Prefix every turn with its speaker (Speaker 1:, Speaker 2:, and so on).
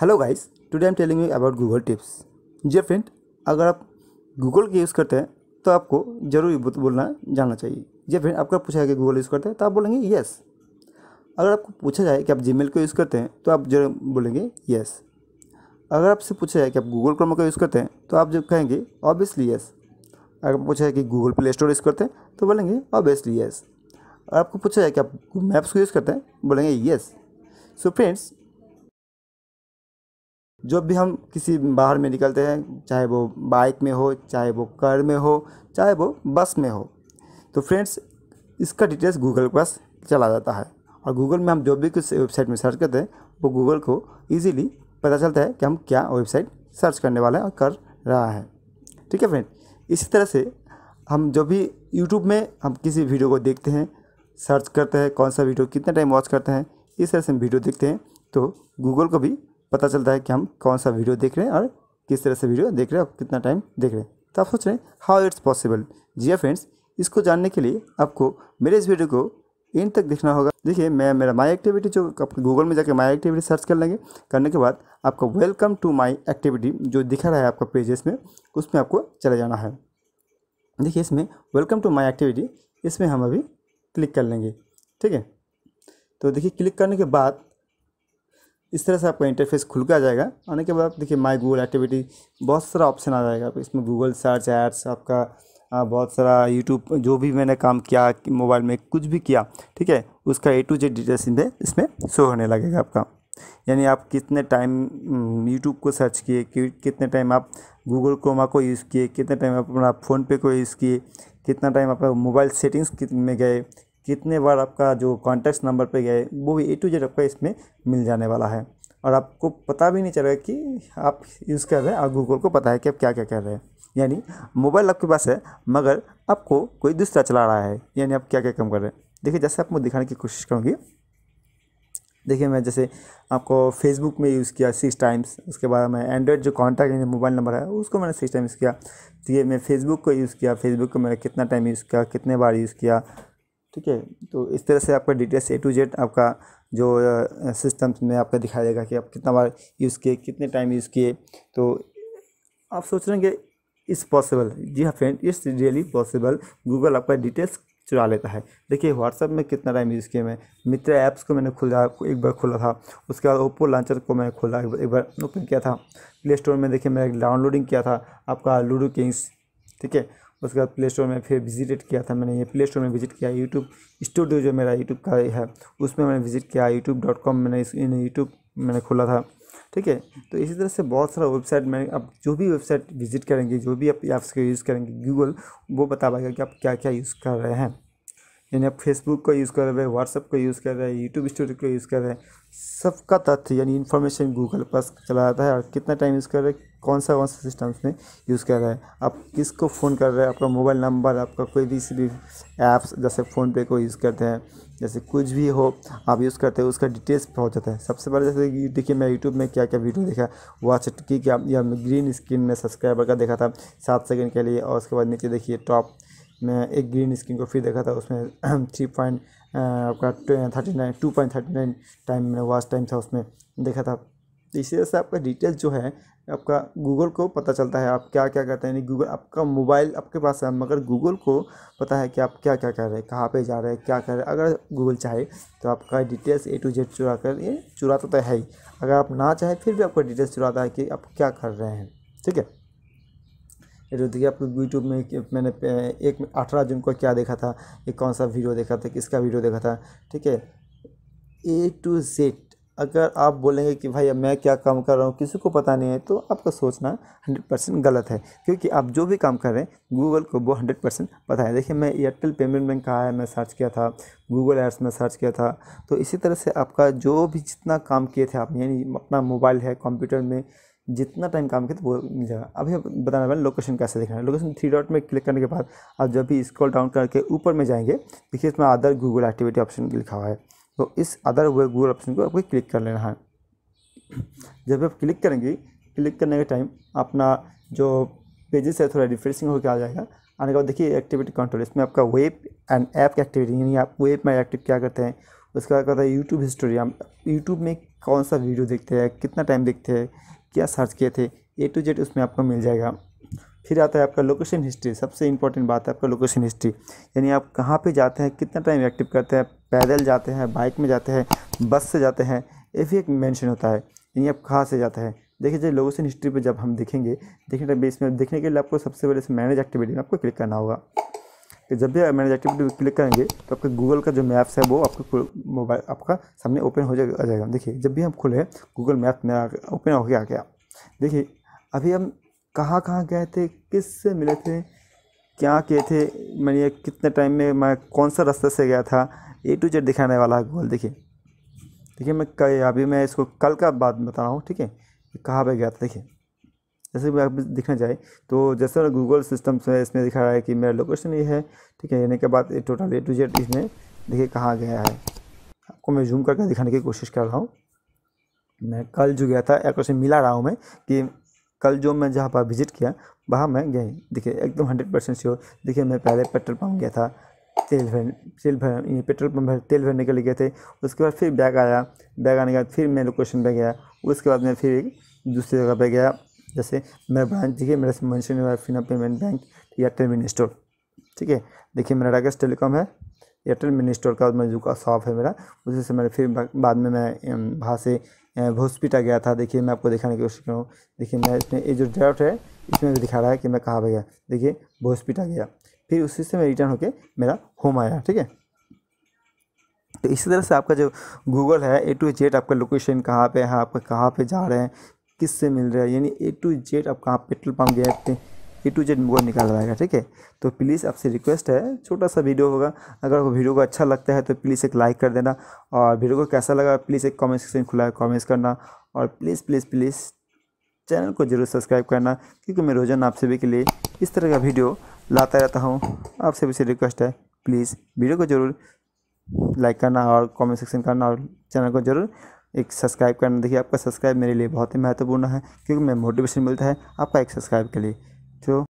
Speaker 1: hello guys today I am telling you about Google tips जी friend अगर आप Google के यूज़ करते हैं तो आपको जरूर बोलना जानना चाहिए जी फ्रेंड आपका पूछा है कि गूगल यूज़ करते हैं तो आप बोलेंगे यस अगर आपको पूछा जाए कि आप जी को यूज़ करते हैं तो आप जरूर बोलेंगे यस अगर आपसे पूछा जाए कि आप गूगल क्रोम का यूज़ करते हैं तो आप जब कहेंगे ऑब्वियसली येस अगर पूछा है कि गूगल प्ले स्टोर यूज़ करते हैं तो बोलेंगे ऑब्वियसली यस अगर आपको पूछा जाए कि आप मैप्स को यूज़ करते हैं बोलेंगे यस सो फ्रेंड्स जब भी हम किसी बाहर में निकलते हैं चाहे वो बाइक में हो चाहे वो कार में हो चाहे वो बस में हो तो फ्रेंड्स इसका डिटेल्स गूगल के पास चला जाता है और गूगल में हम जो भी कुछ वेबसाइट में सर्च करते हैं वो गूगल को ईजिली पता चलता है कि हम क्या वेबसाइट सर्च करने वाले हैं और कर रहा है ठीक है फ्रेंड इसी तरह से हम जो भी यूट्यूब में हम किसी वीडियो को देखते हैं सर्च करते हैं कौन सा वीडियो कितना टाइम वॉच करते हैं इस तरह से हम वीडियो देखते हैं तो गूगल को भी पता चलता है कि हम कौन सा वीडियो देख रहे हैं और किस तरह से वीडियो देख रहे हैं और कितना टाइम देख रहे हैं तो आप सोच रहे हैं हाउ इट्स पॉसिबल जी फ्रेंड्स इसको जानने के लिए आपको मेरे इस वीडियो को इन तक देखना होगा देखिए मैं मेरा माई एक्टिविटी जो आप गूगल में जाकर माई एक्टिविटी सर्च कर लेंगे करने के बाद आपका वेलकम टू माई एक्टिविटी जो दिखा रहा है आपका पेजेस में उसमें आपको चले जाना है देखिए इसमें वेलकम टू माई एक्टिविटी इसमें हम अभी क्लिक कर लेंगे ठीक है तो देखिए क्लिक करने के बाद इस तरह से आपका इंटरफेस खुल के आ जाएगा आने के बाद देखिए माई गूगल एक्टिविटी बहुत सारा ऑप्शन आ जाएगा इसमें गूगल सर्च एड्स आपका बहुत सारा यूट्यूब जो भी मैंने काम किया मोबाइल में कुछ भी किया ठीक है उसका ए टू जेड डिटेल्स इसमें शो होने लगेगा आपका यानी आप कितने टाइम हम्म, यूट्यूब को सर्च किए कि, कितने टाइम आप गूगल क्रोमा को यूज़ किए कितने टाइम आप अपना फ़ोनपे को यूज़ किए कितना टाइम आप मोबाइल सेटिंग्स में गए कितने बार आपका जो कॉन्टैक्ट नंबर पे गया है वो भी ए टू जेड आपका इसमें मिल जाने वाला है और आपको पता भी नहीं चलेगा कि आप यूज़ कर रहे हैं और गूगल को पता है कि आप क्या क्या कर रहे हैं यानी मोबाइल आपके पास है मगर आपको कोई दूसरा चला रहा है यानी आप क्या क्या काम कर रहे हैं देखिए जैसे आपको दिखाने की कोशिश करूँगी देखिए मैं जैसे आपको फेसबुक में यूज़ किया सिक्स टाइम्स उसके बाद मैं एंड्रॉयड जो कॉन्टैक्ट है मोबाइल नंबर है उसको मैंने सिक्स टाइम्स किया तो ये मैं फेसबुक को यूज़ किया फेसबुक को मैंने कितना टाइम यूज़ किया कितने बार यूज़ किया ठीक है तो इस तरह से आपका डिटेल्स ए टू जेड आपका जो सिस्टम में आपका दिखाया जाएगा कि आप कितना बार यूज़ किए कितने टाइम यूज़ किए तो आप सोच रहे हैं कि इस पॉसिबल जी हाँ friend it's really possible Google आपका डिटेल्स चुरा लेता है देखिए व्हाट्सअप में कितना टाइम यूज़ किया मैं मित्र ऐप्स को मैंने खोला एक बार खोला था उसके बाद ओप्पो लॉन्चर को मैंने खोला एक बार ओपन किया था प्ले स्टोर में देखिए मैंने डाउनलोडिंग किया था आपका लूडो किंग्स ठीक है उसके बाद प्ले स्टोर में फिर विजिट किया था मैंने ये प्ले स्टोर में विजिट किया यूट्यूब स्टूडियो जो मेरा यूट्यूब का है उसमें मैंने विजिट किया यूट्यूब डॉट कॉम मैंने इस यूट्यूब मैंने खोला था ठीक है तो इसी तरह से बहुत सारा वेबसाइट मैंने आप जो भी वेबसाइट विजिट करेंगे जो भी आप ऐप्स का यूज़ करेंगे गूगल वो बता पाएगा कि आप क्या क्या यूज़ कर रहे हैं यानी आप फेसबुक का यूज़ कर रहे हैं व्हाट्सअप का यूज़ कर रहे हैं यूट्यूब स्टोरी का यूज़ कर रहे हैं सबका तथ्य यानी इन्फॉर्मेशन गूगल पर चला जाता है और कितना टाइम यूज़ कर रहे हैं कौन सा कौन सा सिस्टम्स में यूज़ कर रहा है आप किसको फ़ोन कर रहे हैं आपका मोबाइल नंबर आपका कोई भी भी ऐप्स जैसे फ़ोनपे को यूज़ करते हैं जैसे कुछ भी हो आप यूज़ करते हो उसका डिटेल्स पहुँच जाता है सबसे पहले जैसे कि देखिए मैं यूट्यूब में क्या क्या वीडियो देखा वॉच की क्या या ग्रीन स्क्रीन में सब्सक्राइबर का देखा था सात सेकेंड के लिए और उसके बाद नीचे देखिए टॉप मैं एक ग्रीन स्क्रीन को फिर देखा था उसमें थ्री पॉइंट आपका thirty nine two point thirty nine time में वॉच टाइम था उसमें देखा था इसी तरह से आपका डिटेल जो है आपका गूगल को पता चलता है आप क्या क्या करते हैं यानी गूगल आपका मोबाइल आपके पास है मगर गूगल को पता है कि आप क्या क्या कर रहे हैं कहाँ पे जा रहे हैं क्या कर रहे हैं अगर गूगल चाहे तो आपका डिटेल्स ए टू जेड चुरा कर ये चुराता तो है ही अगर आप ना चाहे फिर भी आपका डिटेल्स चुराता है कि आप क्या कर रहे हैं ठीक है जो देखिए आपको यूट्यूब में मैंने एक अठारह जून को क्या देखा था एक कौन सा वीडियो देखा था किसका वीडियो देखा था ठीक है ए टू जेड अगर आप बोलेंगे कि भाई अब मैं क्या काम कर रहा हूँ किसी को पता नहीं है तो आपका सोचना हंड्रेड परसेंट गलत है क्योंकि आप जो भी काम कर रहे हैं गूगल को वो हंड्रेड परसेंट पता है देखिए मैं एयरटेल पेमेंट बैंक का है मैं सर्च किया था गूगल एड्स में सर्च किया था तो इसी तरह से आपका जो भी जितना काम किए थे आपने यानी अपना मोबाइल है कंप्यूटर में जितना टाइम काम किया तो वो मिल जाएगा अभी आप बताने वाले लोकेशन कैसे देखना है लोकेशन थ्री डॉट में क्लिक करने के बाद आप जब भी स्क्रॉल डाउन करके ऊपर में जाएंगे देखिए इसमें अदर गूगल एक्टिविटी ऑप्शन लिखा हुआ है तो इस अदर हुए गूगल ऑप्शन को आपको क्लिक कर लेना है जब आप क्लिक करेंगे क्लिक करने के टाइम अपना जो पेजेस है थोड़ा रिफ्रेशिंग होकर आ जाएगा आने के बाद देखिए एक्टिविटी कंट्रोल इसमें आपका वेब एंड ऐप की एक्टिविटी यानी आप वेब में एक्टिव क्या करते हैं उसके बाद करता है यूट्यूब हिस्टोरी हम यूट्यूब में कौन सा वीडियो देखते हैं कितना टाइम देखते हैं क्या सर्च किए थे ए टू जेड उसमें आपको मिल जाएगा फिर आता है आपका लोकेशन हिस्ट्री सबसे इंपॉर्टेंट बात है आपका लोकेशन हिस्ट्री यानी आप कहाँ पे जाते हैं कितना टाइम एक्टिव करते हैं पैदल जाते हैं बाइक में जाते हैं बस से जाते हैं ये भी एक मेंशन होता है यानी आप कहाँ से जाते हैं देखिए जो लोकेशन हिस्ट्री पे जब हम देखेंगे देखने बेस में देखने के लिए आपको सबसे पहले से मैनेज एक्टिविटी में आपको क्लिक करना होगा कि जब भी मैनेज एक्टिविटी क्लिक करेंगे तो आपके गूगल का जो मैप्स है वो आपके मोबाइल आपका सामने ओपन हो जाएगा जाएगा देखिए जब भी हम खुले गूगल मैप मेरा ओपन गया आ गया देखिए अभी हम कहाँ कहाँ गए थे किस से मिले थे क्या किए थे मैंने कितने टाइम में मैं कौन सा रास्ते से गया था ए टू जेड दिखाने वाला है गूगल देखिए देखिए मैं अभी मैं इसको कल का बात बता रहा हूँ ठीक है कहाँ पर गया था देखिए जैसे भी आप देखना जाए तो जैसे गूगल सिस्टम से इसमें दिखा रहा है कि मेरा लोकेशन ये है ठीक है यानी के बाद ये टोटल ए टू जेड इसमें देखिए कहाँ गया है आपको मैं जूम करके दिखाने की कोशिश कर रहा हूँ मैं कल जो गया था एक से मिला रहा हूँ मैं कि कल जो मैं जहाँ पर विजिट किया वहाँ मैं गई देखिए एकदम हंड्रेड परसेंट श्योर देखिए मैं पहले पेट्रोल पम्प गया था तेल भर तेल भर पेट्रोल पम्प भर तेल भरने के लिए गए थे उसके बाद फिर बैग आया बैग आने के बाद फिर मैं लोकेशन पर गया उसके बाद मैं फिर एक दूसरी जगह पर गया जैसे मेरा ब्रांच देखिए मेरा मैं हुआ है Fino payment bank Airtel mini store ठीक है देखिए मेरा राकेश टेलीकॉम है एयरटेल मिनी स्टोर का मैं जो का शॉप है मेरा उसी से मैंने फिर बाद में मैं वहाँ से हॉस्पिटल गया था देखिए मैं आपको दिखाने की कोशिश करूँ देखिए मैं इसमें ये जो ड्राफ्ट है इसमें भी दिखा रहा है कि मैं कहाँ पर गया देखिए हॉस्पिटल गया फिर उसी से मैं रिटर्न होकर मेरा होम आया ठीक है तो इसी तरह से आपका जो गूगल है ए टू जेड आपका लोकेशन कहाँ पे है आपका कहाँ पे जा रहे हैं किस से मिल रहा है यानी ए टू जेड कहाँ पेट्रोल पंप गए थे ए टू जेड वो निकाल रहा है ठीक है तो प्लीज़ आपसे रिक्वेस्ट है छोटा सा वीडियो होगा अगर आपको वीडियो को अच्छा लगता है तो प्लीज़ एक लाइक कर देना और वीडियो को कैसा लगा प्लीज़ एक कॉमेंट सेक्शन खुला है कॉमेंट्स करना और प्लीज़ प्लीज़ प्लीज़ चैनल को जरूर सब्सक्राइब करना क्योंकि मैं रोजाना आप सभी के लिए इस तरह का वीडियो लाता रहता हूँ आप सभी से रिक्वेस्ट है प्लीज़ वीडियो को ज़रूर लाइक करना और कमेंट सेक्शन करना और चैनल को ज़रूर एक सब्सक्राइब करना देखिए आपका सब्सक्राइब मेरे लिए बहुत ही महत्वपूर्ण है क्योंकि मैं मोटिवेशन मिलता है आपका एक सब्सक्राइब के लिए तो